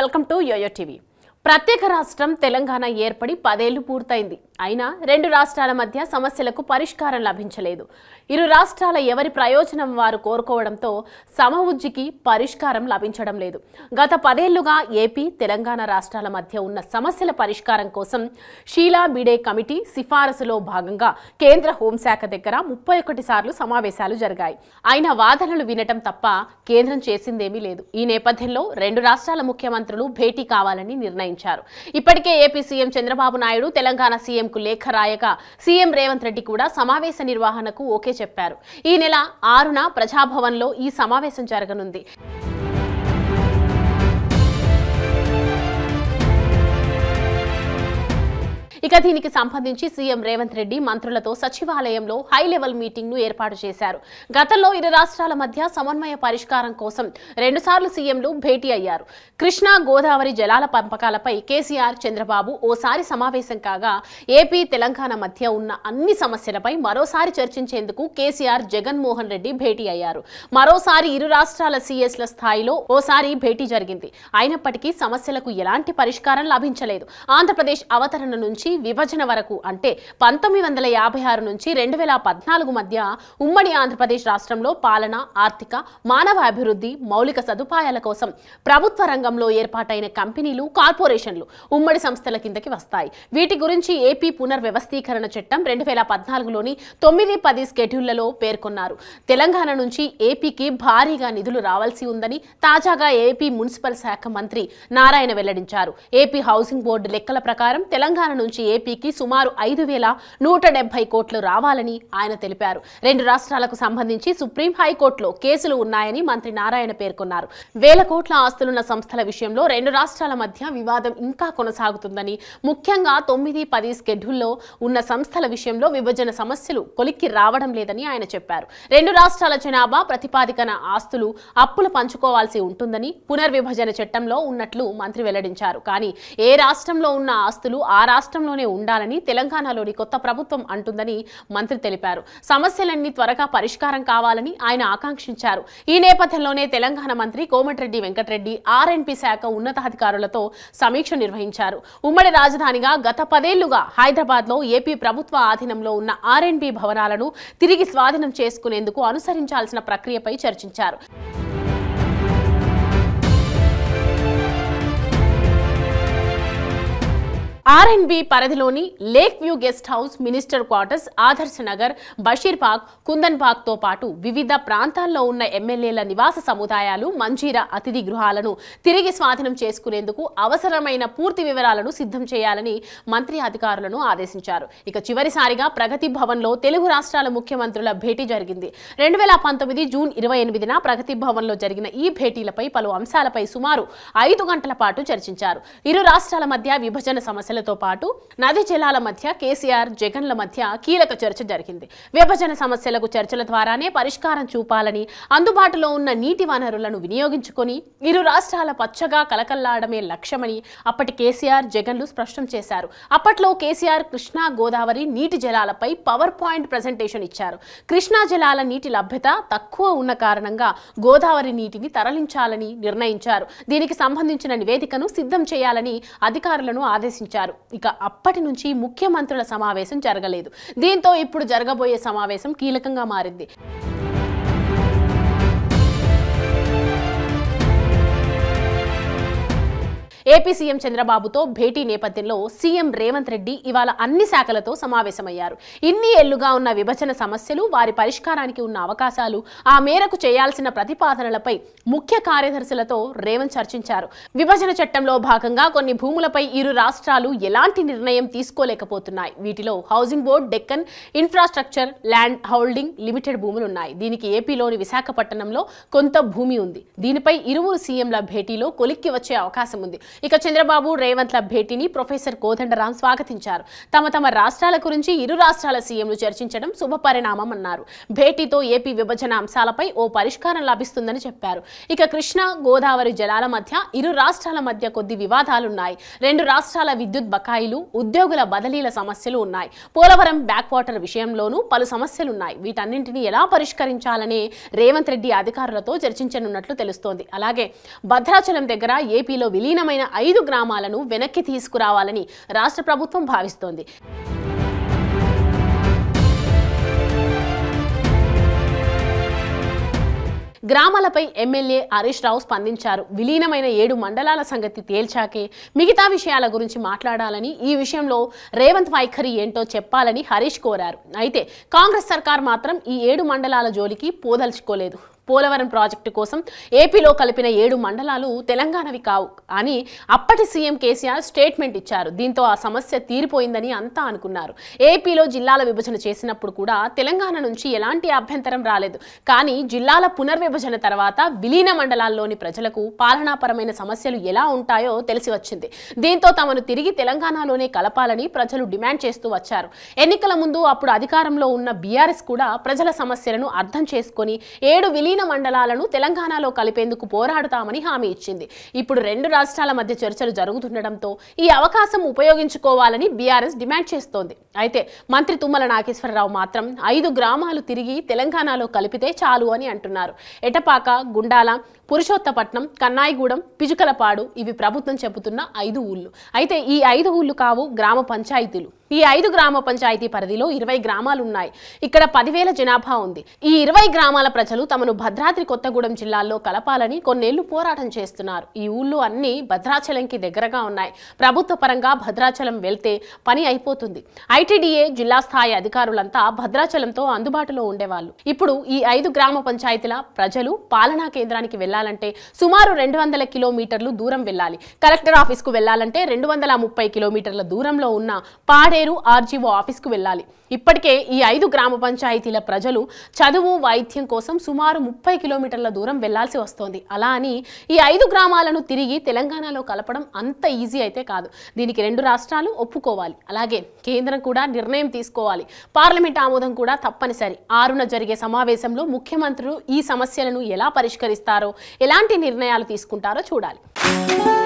welcome to yo-yo TV ప్రత్యేక రాష్ట్రం తెలంగాణ ఏర్పడి పదేళ్లు పూర్తయింది అయినా రెండు రాష్ట్రాల మధ్య సమస్యలకు పరిష్కారం లభించలేదు ఇరు రాష్ట్రాల ఎవరి ప్రయోజనం వారు కోరుకోవడంతో సమవుజ్జికి పరిష్కారం లభించడం లేదు గత పదేళ్లుగా ఏపీ తెలంగాణ రాష్ట్రాల మధ్య ఉన్న సమస్యల పరిష్కారం కోసం షీలా బిడే కమిటీ సిఫారసులో భాగంగా కేంద్ర హోంశాఖ దగ్గర ముప్పై ఒకటి సార్లు సమావేశాలు జరిగాయి ఆయన వాదనలు వినటం తప్ప కేంద్రం చేసిందేమీ లేదు ఈ నేపథ్యంలో రెండు రాష్ట్రాల ముఖ్యమంత్రులు భేటీ కావాలని నిర్ణయించారు ఇప్పటికే AP CM Chandrababu Naidu Telangana CM కు లేఖ రాయగా సీఎం రేవంత్ రెడ్డి కూడా సమావేశ నిర్వహణకు ఓకే చెప్పారు ఈ నెల ఆరున ప్రజాభవన్లో ఈ సమావేశం జరగనుంది ఇక దీనికి సంబంధించి సీఎం రేవంత్ రెడ్డి మంత్రులతో సచివాలయంలో హై లెవెల్ మీటింగ్ ను ఏర్పాటు చేశారు గతంలో ఇరు రాష్ట్రాల మధ్య సమన్వయ పరిష్కారం కోసం రెండుసార్లు సీఎంలు భేటీ అయ్యారు కృష్ణా గోదావరి జలాల పంపకాలపై కేసీఆర్ చంద్రబాబు ఓసారి సమావేశం కాగా ఏపీ తెలంగాణ మధ్య ఉన్న అన్ని సమస్యలపై మరోసారి చర్చించేందుకు కేసీఆర్ జగన్మోహన్ రెడ్డి భేటీ అయ్యారు మరోసారి ఇరు రాష్ట్రాల సీఎస్ల స్థాయిలో ఓసారి భేటీ జరిగింది అయినప్పటికీ సమస్యలకు ఎలాంటి పరిష్కారం లభించలేదు ఆంధ్రప్రదేశ్ అవతరణ నుంచి విభజన వరకు అంటే పంతొమ్మిది వందల యాభై ఆరు నుంచి రెండు వేల పద్నాలుగు మధ్య ఉమ్మడి ఆంధ్రప్రదేశ్ రాష్ట్రంలో పాలన ఆర్థిక మానవ అభివృద్ధి మౌలిక సదుపాయాల కోసం ప్రభుత్వ రంగంలో ఏర్పాటైన కంపెనీలు కార్పొరేషన్లు ఉమ్మడి సంస్థల కిందకి వస్తాయి వీటి గురించి ఏపీ పునర్వ్యవస్థీకరణ చట్టం రెండు వేల పద్నాలుగులోని తొమ్మిది పది స్కెడ్యూళ్లలో పేర్కొన్నారు తెలంగాణ నుంచి ఏపీకి భారీగా నిధులు రావాల్సి ఉందని తాజాగా ఏపీ మున్సిపల్ శాఖ మంత్రి నారాయణ వెల్లడించారు ఏపీ హౌసింగ్ బోర్డు లెక్కల ప్రకారం తెలంగాణ నుంచి నుంచి ఏపీకి సుమారు ఐదు వేల నూట డెబ్బై కోట్లు రావాలని ఆయన తెలిపారు రెండు రాష్ట్రాలకు సంబంధించి సుప్రీం హైకోర్టులో కేసులు ఉన్నాయని మంత్రి నారాయణ పేర్కొన్నారు వేల కోట్ల ఆస్తులున్న సంస్థల విషయంలో రెండు రాష్ట్రాల మధ్య వివాదం ఇంకా కొనసాగుతుందని ముఖ్యంగా తొమ్మిది పది స్కెడ్యూల్లో ఉన్న సంస్థల విషయంలో విభజన సమస్యలు కొలిక్కి రావడం లేదని ఆయన చెప్పారు రెండు రాష్ట్రాల జనాభా ప్రతిపాదికన ఆస్తులు అప్పులు పంచుకోవాల్సి ఉంటుందని పునర్విభజన చట్టంలో ఉన్నట్లు మంత్రి వెల్లడించారు కానీ ఏ రాష్ట్రంలో ఉన్న ఆస్తులు ఆ రాష్ట్రంలో అమలులోనే ఉండాలని తెలంగాణలోని కొత్త ప్రభుత్వం అంటుందని మంత్రి తెలిపారు సమస్యలన్నీ త్వరగా పరిష్కారం కావాలని ఆయన ఆకాంక్షించారు ఈ నేపథ్యంలోనే తెలంగాణ మంత్రి కోమటిరెడ్డి వెంకటరెడ్డి ఆర్ఎన్పి శాఖ ఉన్నతాధికారులతో సమీక్ష నిర్వహించారు ఉమ్మడి రాజధానిగా గత పదేళ్లుగా హైదరాబాద్లో ఏపీ ప్రభుత్వ ఆధీనంలో ఉన్న ఆర్ఎన్పి భవనాలను తిరిగి స్వాధీనం చేసుకునేందుకు అనుసరించాల్సిన ప్రక్రియపై చర్చించారు ఆర్ఎన్బి పరిధిలోని lake view guest house minister quarters Adarsh Nagar Basheerbagh తో పాటు వివిధ ప్రాంతాల్లో ఉన్న ఎమ్మెల్యేల నివాస సముదాయాలు మంజీరా అతిథి గృహాలను తిరిగి స్వాధీనం చేసుకునేందుకు అవసరమైన పూర్తి వివరాలను సిద్ధం చేయాలని మంత్రి అధికారులను ఆదేశించారు ఇక చివరిసారిగా ప్రగతి భవన్లో తెలుగు రాష్ట్రాల ముఖ్యమంత్రుల భేటీ జరిగింది రెండు వేల పంతొమ్మిది జూన్ ఇరవై ఎనిమిదిన ప్రగతి భవన్లో జరిగిన ఈ భేటీలపై పలు అంశాలపై సుమారు ఐదు గంటల పాటు చర్చించారు ఇరు రాష్ట్రాల మధ్య విభజన సమస్యలు పార్టీలతో పాటు నది జలాల మధ్య కేసీఆర్ జగన్ల మధ్య కీలక చర్చ జరిగింది విభజన సమస్యలకు చర్చల ద్వారానే పరిష్కారం చూపాలని అందుబాటులో ఉన్న నీటి వనరులను వినియోగించుకొని ఇరు రాష్ట్రాల పచ్చగా కలకల్లాడమే లక్ష్యమని అప్పటి కేసీఆర్ జగన్లు స్పష్టం చేశారు అప్పట్లో కేసీఆర్ కృష్ణా గోదావరి నీటి జలాలపై పవర్ పాయింట్ ప్రజెంటేషన్ ఇచ్చారు కృష్ణా జలాల నీటి లభ్యత తక్కువ ఉన్న కారణంగా గోదావరి నీటిని తరలించాలని నిర్ణయించారు దీనికి సంబంధించిన నివేదికను సిద్ధం చేయాలని అధికారులను ఆదేశించారు చేశారు ఇక అప్పటి నుంచి ముఖ్యమంత్రుల సమావేశం జరగలేదు దీంతో ఇప్పుడు జరగబోయే సమావేశం కీలకంగా మారింది ఏపీ సీఎం చంద్రబాబుతో భేటీ నేపథ్యంలో సీఎం రేవంత్ రెడ్డి ఇవాళ అన్ని శాఖలతో సమావేశమయ్యారు ఇన్ని ఏళ్లుగా ఉన్న విభజన సమస్యలు వారి పరిష్కారానికి ఉన్న అవకాశాలు ఆ మేరకు చేయాల్సిన ప్రతిపాదనలపై ముఖ్య కార్యదర్శులతో రేవంత్ చర్చించారు విభజన చట్టంలో భాగంగా కొన్ని భూములపై ఇరు రాష్ట్రాలు ఎలాంటి నిర్ణయం తీసుకోలేకపోతున్నాయి వీటిలో housing board Deccan infrastructure land holding limited భూములు ఉన్నాయి దీనికి ఏపీలోని విశాఖపట్నంలో కొంత భూమి ఉంది దీనిపై ఇరువురు సీఎంల భేటీలో కొలిక్కి వచ్చే అవకాశం ఉంది ఇక చంద్రబాబు రేవంత్ల భేటీని ప్రొఫెసర్ కోదండరాం స్వాగతించారు తమ తమ రాష్ట్రాల గురించి ఇరు రాష్ట్రాల సీఎంలు చర్చించడం శుభపరిణామం అన్నారు భేటీతో ఏపీ విభజన అంశాలపై ఓ పరిష్కారం లభిస్తుందని చెప్పారు ఇక కృష్ణా గోదావరి జలాల మధ్య ఇరు రాష్ట్రాల మధ్య కొద్ది వివాదాలున్నాయి రెండు రాష్ట్రాల విద్యుత్ బకాయిలు ఉద్యోగుల బదిలీల సమస్యలు ఉన్నాయి పోలవరం బ్యాక్ వాటర్ విషయంలోనూ పలు సమస్యలున్నాయి వీటన్నింటినీ ఎలా పరిష్కరించాలనే రేవంత్ రెడ్డి అధికారులతో చర్చించనున్నట్లు తెలుస్తోంది అలాగే భద్రాచలం దగ్గర ఏపీలో విలీనమైన నష్టపోయిన ఐదు గ్రామాలను వెనక్కి తీసుకురావాలని రాష్ట్ర ప్రభుత్వం భావిస్తోంది గ్రామాలపై ఎమ్మెల్యే హరీష్ రావు స్పందించారు విలీనమైన ఏడు మండలాల సంగతి తేల్చాకే మిగతా విషయాల గురించి మాట్లాడాలని ఈ విషయంలో రేవంత్ వైఖరి ఏంటో చెప్పాలని హరీష్ కోరారు అయితే కాంగ్రెస్ సర్కార్ మాత్రం ఈ ఏడు మండలాల జోలికి పోదలుచుకోలేదు పోలవరం ప్రాజెక్టు కోసం ఏపీలో కలిపిన ఏడు మండలాలు తెలంగాణవి కావు అని అప్పటి సీఎం కేసీఆర్ స్టేట్మెంట్ ఇచ్చారు దీంతో ఆ సమస్య తీరిపోయిందని అంతా అనుకున్నారు ఏపీలో జిల్లాల విభజన చేసినప్పుడు కూడా తెలంగాణ నుంచి ఎలాంటి అభ్యంతరం రాలేదు కానీ జిల్లాల పునర్విభజన తర్వాత విలీన మండలాల్లోని ప్రజలకు పాలనాపరమైన సమస్యలు ఎలా ఉంటాయో తెలిసి వచ్చింది దీంతో తమను తిరిగి తెలంగాణలోనే కలపాలని ప్రజలు డిమాండ్ చేస్తూ వచ్చారు ఎన్నికల ముందు అప్పుడు అధికారంలో ఉన్న బీఆర్ఎస్ కూడా ప్రజల సమస్యలను అర్థం చేసుకొని ఏడు విలీన విలీన మండలాలను తెలంగాణలో కలిపేందుకు పోరాడుతామని హామీ ఇచ్చింది ఇప్పుడు రెండు రాష్ట్రాల మధ్య చర్చలు జరుగుతుండటంతో ఈ అవకాశం ఉపయోగించుకోవాలని బీఆర్ఎస్ డిమాండ్ చేస్తోంది అయితే మంత్రి తుమ్మల నాగేశ్వరరావు మాత్రం ఐదు గ్రామాలు తిరిగి తెలంగాణలో కలిపితే చాలు అని అంటున్నారు ఎటపాక గుండాల పురుషోత్తపట్నం కన్నాయిగూడెం పిజుకలపాడు ఇవి ప్రభుత్వం చెబుతున్న ఐదు ఊళ్ళు అయితే ఈ ఐదు ఊళ్ళు కావు గ్రామ పంచాయతీలు ఈ ఐదు గ్రామ పంచాయతీ పరిధిలో ఇరవై గ్రామాలు ఉన్నాయి ఇక్కడ పదివేల జనాభా ఉంది ఈ ఇరవై గ్రామాల ప్రజలు తమను భద్రాద్రి కొత్తగూడెం జిల్లాల్లో కలపాలని కొన్నేళ్లు పోరాటం చేస్తున్నారు ఈ ఊళ్ళు అన్ని భద్రాచలంకి దగ్గరగా ఉన్నాయి ప్రభుత్వ పరంగా భద్రాచలం వెళ్తే పని అయిపోతుంది ఐటీడీఏ జిల్లా స్థాయి అధికారులంతా భద్రాచలంతో అందుబాటులో ఉండేవాళ్ళు ఇప్పుడు ఈ ఐదు గ్రామ పంచాయతీల ప్రజలు పాలనా కేంద్రానికి వెళ్ళాలి వెళ్లాలంటే సుమారు రెండు వందల కిలోమీటర్లు దూరం వెళ్ళాలి కలెక్టర్ ఆఫీస్కు వెళ్ళాలంటే రెండు వందల ముప్పై కిలోమీటర్ల దూరంలో ఉన్న పాడేరు ఆర్జీఓ ఆఫీస్కు వెళ్ళాలి ఇప్పటికే ఈ ఐదు గ్రామ పంచాయతీల ప్రజలు చదువు వైద్యం కోసం సుమారు ముప్పై కిలోమీటర్ల దూరం వెళ్లాల్సి వస్తోంది అలా అని ఈ ఐదు గ్రామాలను తిరిగి తెలంగాణలో కలపడం అంత ఈజీ అయితే కాదు దీనికి రెండు రాష్ట్రాలు ఒప్పుకోవాలి అలాగే కేంద్రం కూడా నిర్ణయం తీసుకోవాలి పార్లమెంట్ ఆమోదం కూడా తప్పనిసరి ఆరున జరిగే సమావేశంలో ముఖ్యమంత్రులు ఈ సమస్యలను ఎలా పరిష్కరిస్తారో ఎలాంటి నిర్ణయాలు తీసుకుంటారో చూడాలి